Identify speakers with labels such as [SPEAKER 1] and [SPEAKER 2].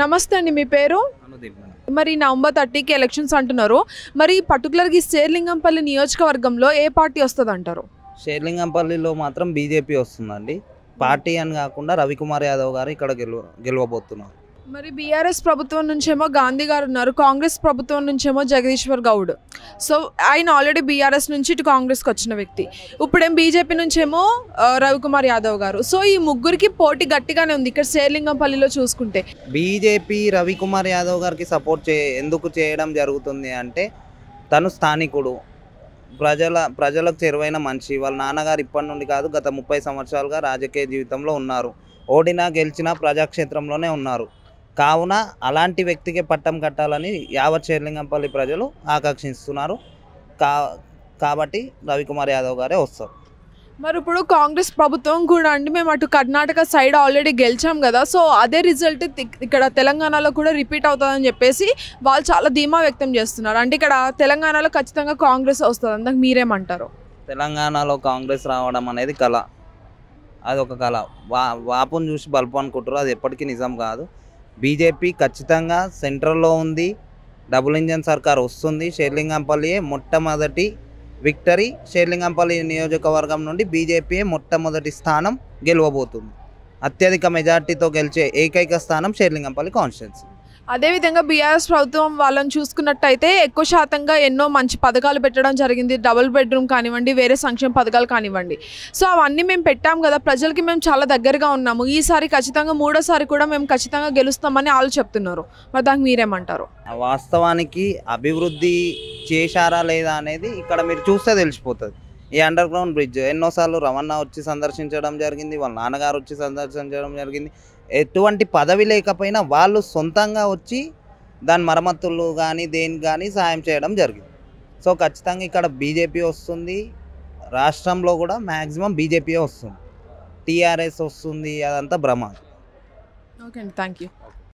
[SPEAKER 1] నమస్తే అండి మీ పేరు మరి నవంబర్ థర్టీకి ఎలక్షన్స్ అంటున్నారు మరి పర్టికులర్గా ఈ శేర్లింగంపల్లి నియోజకవర్గంలో ఏ పార్టీ వస్తుంది అంటారు
[SPEAKER 2] షేర్లింగంపల్లిలో మాత్రం బీజేపీ వస్తుందండి పార్టీ అని కాకుండా రవికుమార్ యాదవ్ గారు ఇక్కడ గెలువ గెలవబోతున్నారు
[SPEAKER 1] మరి బీఆర్ఎస్ ప్రభుత్వం నుంచేమో గాంధీ గారు ఉన్నారు కాంగ్రెస్ ప్రభుత్వం నుంచేమో జగదీశ్వర్ గౌడ్ సో ఆయన ఆల్రెడీ బీఆర్ఎస్ నుంచి ఇటు కాంగ్రెస్కి వచ్చిన వ్యక్తి ఇప్పుడేం బీజేపీ నుంచేమో రవికుమార్ యాదవ్ గారు సో ఈ ముగ్గురికి పోటీ గట్టిగానే ఉంది ఇక్కడ శేర్లింగంపల్లిలో చూసుకుంటే
[SPEAKER 2] బీజేపీ రవికుమార్ యాదవ్ గారికి సపోర్ట్ చే ఎందుకు చేయడం జరుగుతుంది అంటే తను స్థానికుడు ప్రజల ప్రజలకు చెరువైన మనిషి వాళ్ళ నాన్నగారు ఇప్పటి నుండి కాదు గత ముప్పై సంవత్సరాలుగా రాజకీయ జీవితంలో ఉన్నారు ఓడినా గెలిచినా ప్రజాక్షేత్రంలోనే ఉన్నారు కావున అలాంటి వ్యక్తికే పట్టం కట్టాలని యావత్ షేర్లింగంపల్లి ప్రజలు ఆకాంక్షిస్తున్నారు కా కాబట్టి రవికుమార్ యాదవ్ గారే వస్తారు
[SPEAKER 1] మరి ఇప్పుడు కాంగ్రెస్ ప్రభుత్వం కూడా అంటే మేము అటు కర్ణాటక సైడ్ ఆల్రెడీ గెలిచాం కదా సో అదే రిజల్ట్ ఇక్కడ తెలంగాణలో కూడా రిపీట్ అవుతుందని చెప్పేసి వాళ్ళు చాలా ధీమా వ్యక్తం చేస్తున్నారు అంటే ఇక్కడ తెలంగాణలో ఖచ్చితంగా కాంగ్రెస్ వస్తుంది అందాక మీరేమంటారు
[SPEAKER 2] తెలంగాణలో కాంగ్రెస్ రావడం అనేది కళ అది ఒక కళ వా వాపును చూసి బల్పు అనుకుంటారు అది ఎప్పటికీ నిజం కాదు బీజేపీ ఖచ్చితంగా సెంట్రల్లో ఉంది డబుల్ ఇంజన్ సర్కార్ వస్తుంది షేర్లింగంపల్లియే మొట్టమొదటి విక్టరీ షేర్లింగంపల్లి నియోజకవర్గం నుండి బీజేపీయే మొట్టమొదటి స్థానం గెలవబోతుంది అత్యధిక మెజార్టీతో గెలిచే ఏకైక స్థానం షేర్లింగంపల్లి కాన్స్టిట్యున్సీ
[SPEAKER 1] అదేవిధంగా బీఆర్ఎస్ ప్రభుత్వం వాళ్ళని చూసుకున్నట్టయితే ఎక్కువ శాతంగా ఎన్నో మంచి పథకాలు పెట్టడం జరిగింది డబుల్ బెడ్రూమ్ కానివ్వండి వేరే సంక్షేమ పథకాలు కానివ్వండి సో అవన్నీ మేము పెట్టాం కదా ప్రజలకి మేము చాలా దగ్గరగా ఉన్నాము ఈసారి ఖచ్చితంగా మూడోసారి కూడా మేము ఖచ్చితంగా గెలుస్తామని వాళ్ళు చెప్తున్నారు మరి దానికి మీరేమంటారు
[SPEAKER 2] వాస్తవానికి అభివృద్ధి చేశారా లేదా అనేది ఇక్కడ మీరు చూస్తే తెలిసిపోతుంది ఈ అండర్ గ్రౌండ్ బ్రిడ్జ్ ఎన్నోసార్లు రమణ వచ్చి సందర్శించడం జరిగింది వాళ్ళ నాన్నగారు వచ్చి సందర్శించడం జరిగింది ఎటువంటి పదవి లేకపోయినా వాళ్ళు సొంతంగా వచ్చి దాని మరమ్మతులు కానీ దేనికి కానీ సాయం చేయడం జరిగింది సో ఖచ్చితంగా ఇక్కడ బీజేపీ వస్తుంది రాష్ట్రంలో కూడా మ్యాక్సిమం బీజేపీ వస్తుంది టీఆర్ఎస్ వస్తుంది అదంతా భ్రమ
[SPEAKER 1] ఓకే అండి థ్యాంక్ యూ